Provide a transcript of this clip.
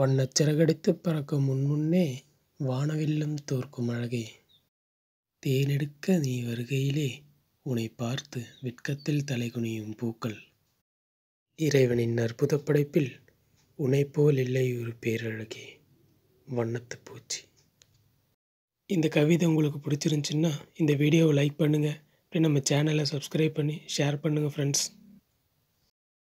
வண்ணச் சிறகடித்துப் பறக்கும் முன்முன்னே வானவில்லம் தோற்கும் அழகே தேனெடுக்க நீ வருகையிலே உன்னை பார்த்து வெட்கத்தில் தலைகுனியும் பூக்கள் இறைவனின் அற்புத படைப்பில் உனை போல் இல்லை ஒரு பேரழகே வண்ணத்து பூச்சி இந்த கவிதை உங்களுக்கு பிடிச்சிருந்துச்சின்னா இந்த வீடியோவை லைக் பண்ணுங்கள் அப்படியே நம்ம சேனலை சப்ஸ்கிரைப் பண்ணி ஷேர் பண்ணுங்கள் ஃப்ரெண்ட்ஸ்